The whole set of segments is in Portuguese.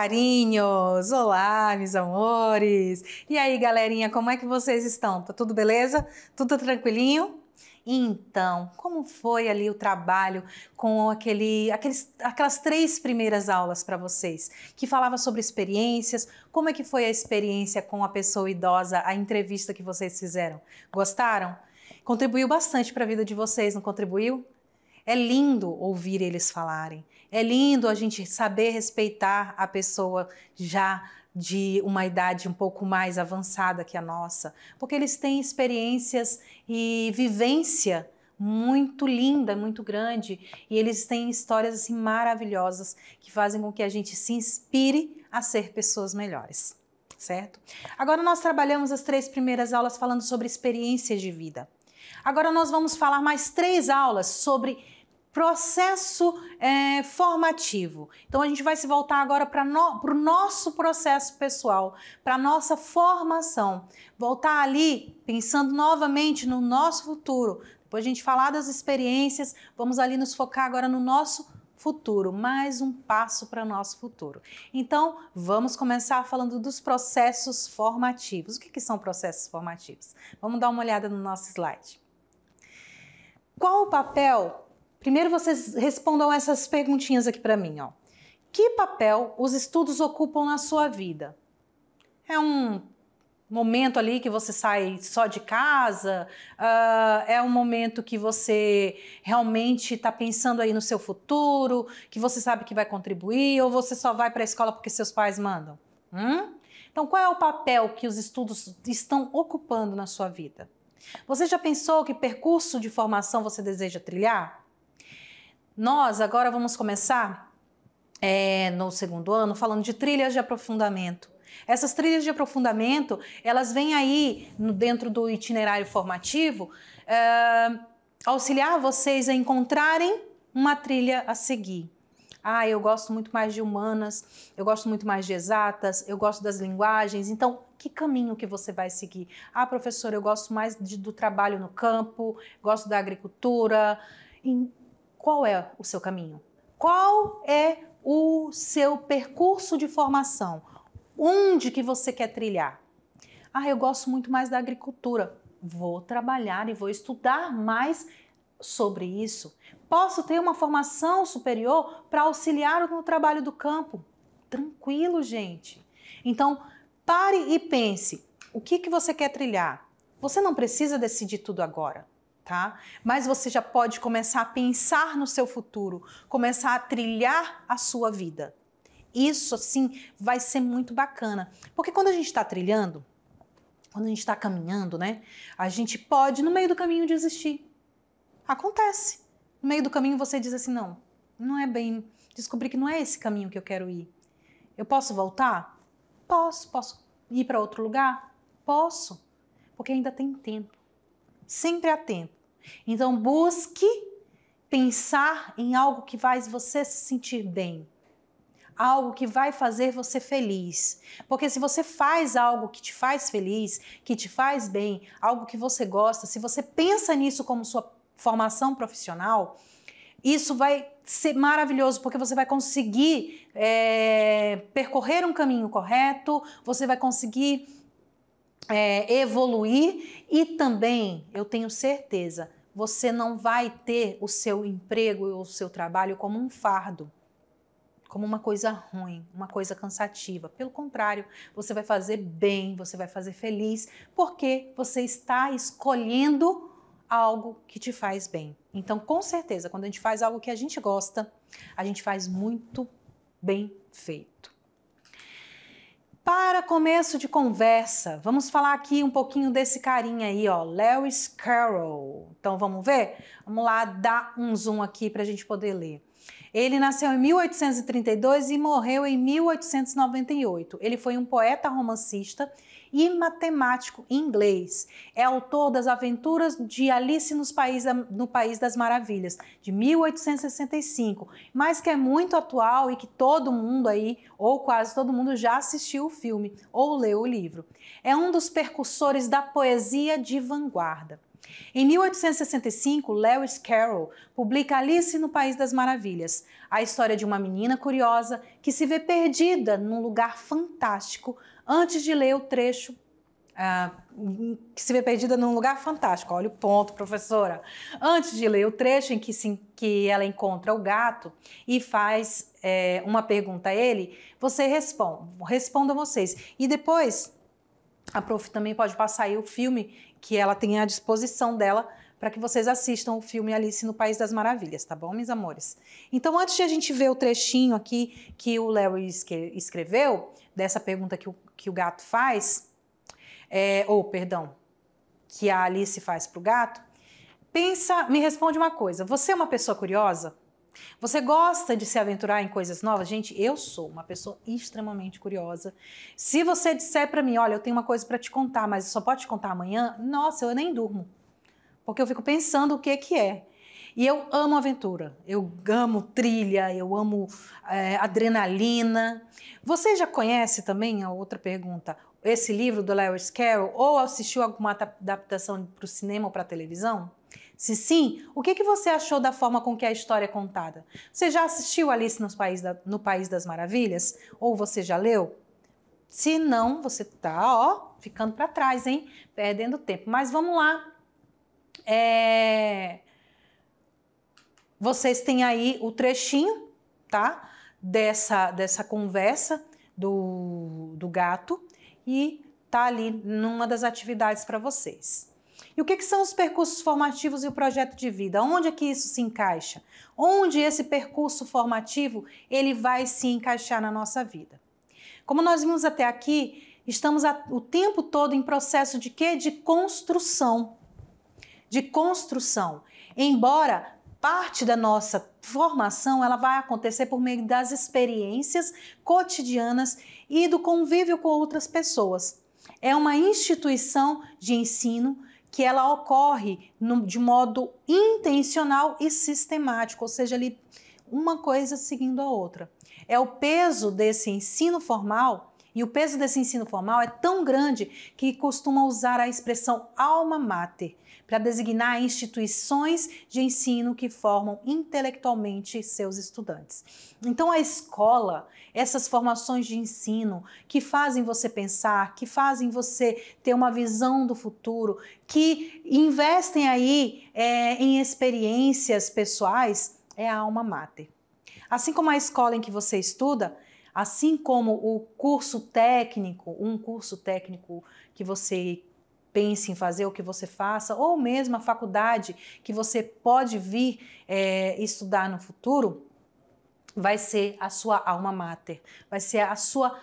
carinhos! Olá, meus amores! E aí, galerinha, como é que vocês estão? Tá tudo beleza? Tudo tranquilinho? Então, como foi ali o trabalho com aquele, aqueles, aquelas três primeiras aulas para vocês, que falava sobre experiências? Como é que foi a experiência com a pessoa idosa, a entrevista que vocês fizeram? Gostaram? Contribuiu bastante para a vida de vocês, não contribuiu? É lindo ouvir eles falarem. É lindo a gente saber respeitar a pessoa já de uma idade um pouco mais avançada que a nossa, porque eles têm experiências e vivência muito linda, muito grande, e eles têm histórias assim maravilhosas que fazem com que a gente se inspire a ser pessoas melhores, certo? Agora nós trabalhamos as três primeiras aulas falando sobre experiências de vida. Agora nós vamos falar mais três aulas sobre processo é, formativo. Então a gente vai se voltar agora para o pro nosso processo pessoal, para nossa formação. Voltar ali pensando novamente no nosso futuro. Depois a gente falar das experiências, vamos ali nos focar agora no nosso futuro, mais um passo para nosso futuro. Então, vamos começar falando dos processos formativos. O que, que são processos formativos? Vamos dar uma olhada no nosso slide. Qual o papel Primeiro vocês respondam essas perguntinhas aqui para mim, ó. Que papel os estudos ocupam na sua vida? É um momento ali que você sai só de casa, uh, é um momento que você realmente está pensando aí no seu futuro, que você sabe que vai contribuir, ou você só vai para a escola porque seus pais mandam? Hum? Então, qual é o papel que os estudos estão ocupando na sua vida? Você já pensou que percurso de formação você deseja trilhar? Nós agora vamos começar é, no segundo ano falando de trilhas de aprofundamento. Essas trilhas de aprofundamento, elas vêm aí no, dentro do itinerário formativo é, auxiliar vocês a encontrarem uma trilha a seguir. Ah, eu gosto muito mais de humanas, eu gosto muito mais de exatas, eu gosto das linguagens. Então, que caminho que você vai seguir? Ah, professor, eu gosto mais de, do trabalho no campo, gosto da agricultura qual é o seu caminho? Qual é o seu percurso de formação? Onde que você quer trilhar? Ah, eu gosto muito mais da agricultura. Vou trabalhar e vou estudar mais sobre isso. Posso ter uma formação superior para auxiliar no trabalho do campo. Tranquilo, gente. Então, pare e pense: o que, que você quer trilhar? Você não precisa decidir tudo agora tá? Mas você já pode começar a pensar no seu futuro, começar a trilhar a sua vida. Isso, assim, vai ser muito bacana. Porque quando a gente está trilhando, quando a gente está caminhando, né? A gente pode, no meio do caminho, desistir. Acontece. No meio do caminho, você diz assim: não, não é bem. Descobri que não é esse caminho que eu quero ir. Eu posso voltar? Posso. Posso ir para outro lugar? Posso. Porque ainda tem tempo sempre há tempo. Então busque pensar em algo que faz você se sentir bem, algo que vai fazer você feliz. Porque se você faz algo que te faz feliz, que te faz bem, algo que você gosta, se você pensa nisso como sua formação profissional, isso vai ser maravilhoso, porque você vai conseguir é, percorrer um caminho correto, você vai conseguir é, evoluir e também, eu tenho certeza, você não vai ter o seu emprego ou o seu trabalho como um fardo, como uma coisa ruim, uma coisa cansativa. Pelo contrário, você vai fazer bem, você vai fazer feliz, porque você está escolhendo algo que te faz bem. Então, com certeza, quando a gente faz algo que a gente gosta, a gente faz muito bem feito. Para começo de conversa, vamos falar aqui um pouquinho desse carinha aí, ó, Lewis Carroll. Então vamos ver? Vamos lá dar um zoom aqui para a gente poder ler. Ele nasceu em 1832 e morreu em 1898. Ele foi um poeta romancista e matemático inglês. É autor das Aventuras de Alice nos País, no País das Maravilhas, de 1865, mas que é muito atual e que todo mundo aí, ou quase todo mundo, já assistiu o filme ou leu o livro. É um dos percussores da poesia de vanguarda. Em 1865, Lewis Carroll publica Alice no País das Maravilhas, a história de uma menina curiosa que se vê perdida num lugar fantástico antes de ler o trecho Uh, que se vê perdida num lugar fantástico. Olha o ponto, professora. Antes de ler o trecho em que, se, que ela encontra o gato e faz é, uma pergunta a ele, você responde, responda vocês. E depois, a prof também pode passar aí o filme que ela tenha à disposição dela para que vocês assistam o filme Alice no País das Maravilhas, tá bom, meus amores? Então, antes de a gente ver o trechinho aqui que o Larry escreveu, dessa pergunta que o, que o gato faz, é, ou, perdão, que a Alice faz para o gato, pensa, me responde uma coisa. Você é uma pessoa curiosa? Você gosta de se aventurar em coisas novas? Gente, eu sou uma pessoa extremamente curiosa. Se você disser para mim, olha, eu tenho uma coisa para te contar, mas só pode te contar amanhã, nossa, eu nem durmo. Porque eu fico pensando o que que é. E eu amo aventura, eu amo trilha, eu amo é, adrenalina. Você já conhece também, a outra pergunta, esse livro do Lewis Carroll ou assistiu alguma adaptação para o cinema ou para a televisão? Se sim, o que, que você achou da forma com que a história é contada? Você já assistiu Alice no País, da, no País das Maravilhas? Ou você já leu? Se não, você tá, ó, ficando para trás, hein? Perdendo tempo. Mas vamos lá. É... Vocês têm aí o trechinho, tá? Dessa, dessa conversa do, do gato e tá ali numa das atividades para vocês. E o que, que são os percursos formativos e o projeto de vida? Onde é que isso se encaixa? Onde esse percurso formativo ele vai se encaixar na nossa vida? Como nós vimos até aqui, estamos o tempo todo em processo de quê? De construção. De construção. Embora parte da nossa formação ela vai acontecer por meio das experiências cotidianas e do convívio com outras pessoas. É uma instituição de ensino que ela ocorre no, de modo intencional e sistemático, ou seja, ali uma coisa seguindo a outra. É o peso desse ensino formal e o peso desse ensino formal é tão grande que costuma usar a expressão alma mater para designar instituições de ensino que formam intelectualmente seus estudantes. Então, a escola, essas formações de ensino que fazem você pensar, que fazem você ter uma visão do futuro, que investem aí é, em experiências pessoais, é a alma mater. Assim como a escola em que você estuda, Assim como o curso técnico, um curso técnico que você pense em fazer ou que você faça, ou mesmo a faculdade que você pode vir é, estudar no futuro, vai ser a sua alma mater, vai ser a sua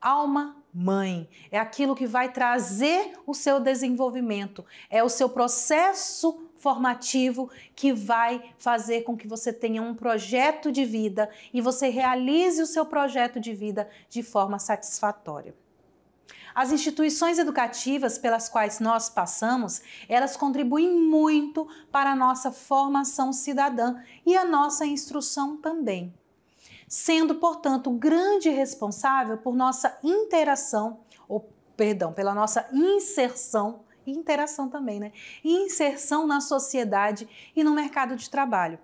alma mãe. É aquilo que vai trazer o seu desenvolvimento, é o seu processo formativo que vai fazer com que você tenha um projeto de vida e você realize o seu projeto de vida de forma satisfatória. As instituições educativas pelas quais nós passamos, elas contribuem muito para a nossa formação cidadã e a nossa instrução também. Sendo, portanto, grande responsável por nossa interação, ou perdão, pela nossa inserção e interação também, né? E inserção na sociedade e no mercado de trabalho.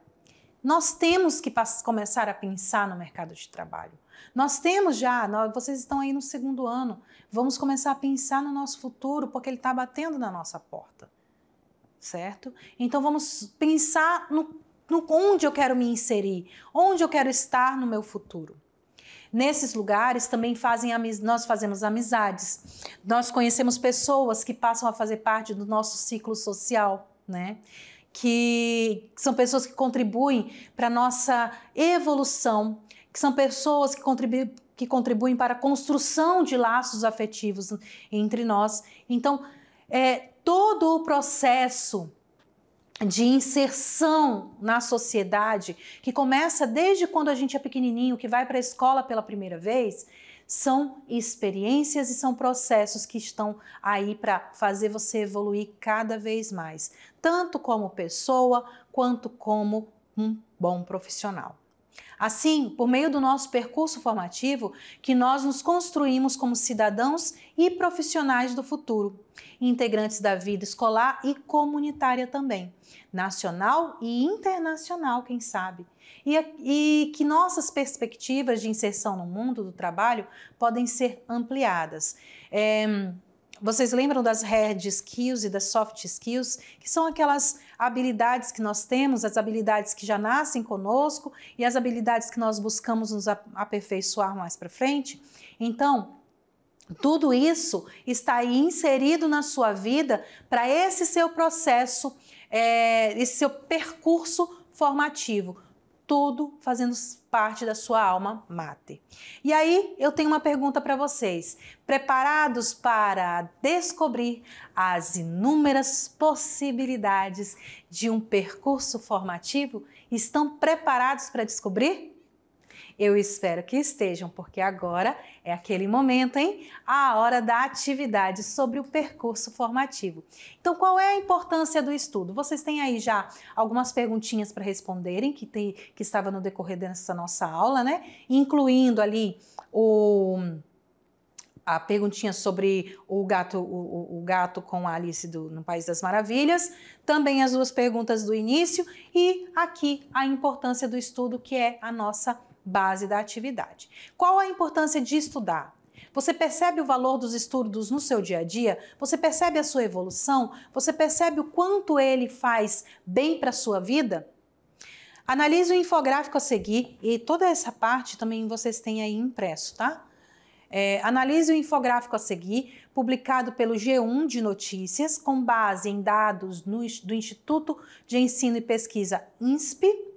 Nós temos que começar a pensar no mercado de trabalho. Nós temos já, nós, vocês estão aí no segundo ano, vamos começar a pensar no nosso futuro, porque ele está batendo na nossa porta, certo? Então vamos pensar no, no onde eu quero me inserir, onde eu quero estar no meu futuro. Nesses lugares também fazem nós fazemos amizades, nós conhecemos pessoas que passam a fazer parte do nosso ciclo social, né? Que são pessoas que contribuem para a nossa evolução, que são pessoas que contribuem, que contribuem para a construção de laços afetivos entre nós. Então, é, todo o processo de inserção na sociedade, que começa desde quando a gente é pequenininho, que vai para a escola pela primeira vez, são experiências e são processos que estão aí para fazer você evoluir cada vez mais, tanto como pessoa quanto como um bom profissional. Assim, por meio do nosso percurso formativo, que nós nos construímos como cidadãos e profissionais do futuro, integrantes da vida escolar e comunitária também, nacional e internacional, quem sabe. E, e que nossas perspectivas de inserção no mundo do trabalho podem ser ampliadas. É, vocês lembram das hard skills e das soft skills, que são aquelas habilidades que nós temos, as habilidades que já nascem conosco e as habilidades que nós buscamos nos aperfeiçoar mais para frente? Então, tudo isso está aí inserido na sua vida para esse seu processo, é, esse seu percurso formativo tudo fazendo parte da sua alma mate. E aí eu tenho uma pergunta para vocês: preparados para descobrir as inúmeras possibilidades de um percurso formativo? Estão preparados para descobrir? Eu espero que estejam, porque agora é aquele momento, hein? A hora da atividade sobre o percurso formativo. Então, qual é a importância do estudo? Vocês têm aí já algumas perguntinhas para responderem que, tem, que estava no decorrer dessa nossa aula, né? Incluindo ali o a perguntinha sobre o gato, o, o gato com a Alice do, no País das Maravilhas, também as duas perguntas do início e aqui a importância do estudo, que é a nossa base da atividade. Qual a importância de estudar? Você percebe o valor dos estudos no seu dia a dia? Você percebe a sua evolução? Você percebe o quanto ele faz bem para a sua vida? Analise o infográfico a seguir e toda essa parte também vocês têm aí impresso, tá? É, analise o infográfico a seguir, publicado pelo G1 de Notícias, com base em dados no, do Instituto de Ensino e Pesquisa INSPE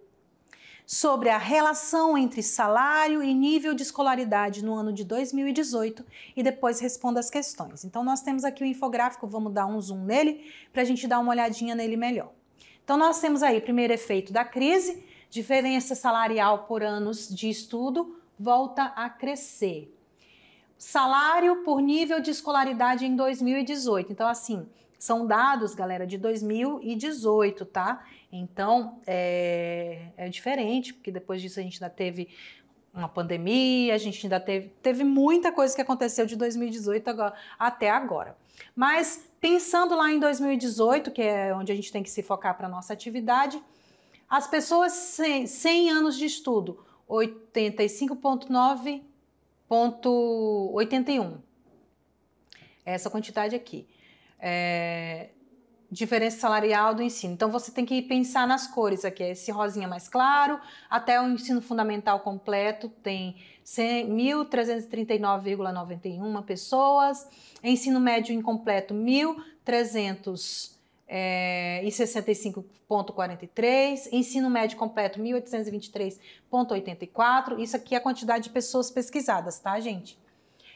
sobre a relação entre salário e nível de escolaridade no ano de 2018 e depois responda as questões. Então, nós temos aqui o infográfico, vamos dar um zoom nele para a gente dar uma olhadinha nele melhor. Então, nós temos aí primeiro efeito da crise, diferença salarial por anos de estudo volta a crescer. Salário por nível de escolaridade em 2018. Então, assim, são dados, galera, de 2018, tá? Então, é, é diferente, porque depois disso a gente ainda teve uma pandemia, a gente ainda teve, teve muita coisa que aconteceu de 2018 agora, até agora. Mas pensando lá em 2018, que é onde a gente tem que se focar para nossa atividade, as pessoas sem 100 anos de estudo, 85,9,81. Essa quantidade aqui. É, diferença salarial do ensino. Então você tem que pensar nas cores aqui, é esse rosinha mais claro, até o ensino fundamental completo tem 1.339,91 pessoas, ensino médio incompleto 1.365,43, eh, ensino médio completo 1.823,84. Isso aqui é a quantidade de pessoas pesquisadas, tá, gente?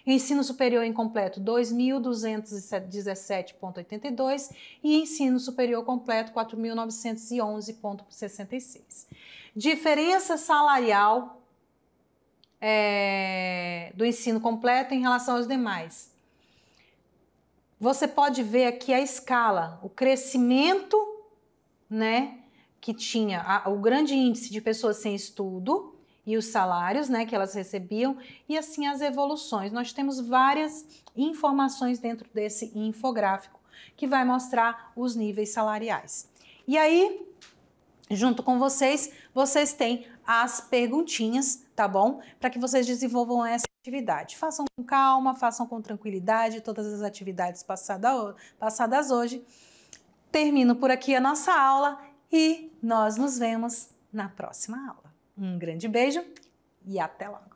Ensino superior incompleto 2.217,82 e ensino superior completo 4.911,66. Diferença salarial é, do ensino completo em relação aos demais. Você pode ver aqui a escala, o crescimento, né, que tinha a, o grande índice de pessoas sem estudo, e os salários né, que elas recebiam, e assim as evoluções. Nós temos várias informações dentro desse infográfico que vai mostrar os níveis salariais. E aí, junto com vocês, vocês têm as perguntinhas, tá bom? Para que vocês desenvolvam essa atividade. Façam com calma, façam com tranquilidade todas as atividades passadas hoje. Termino por aqui a nossa aula e nós nos vemos na próxima aula. Um grande beijo e até lá!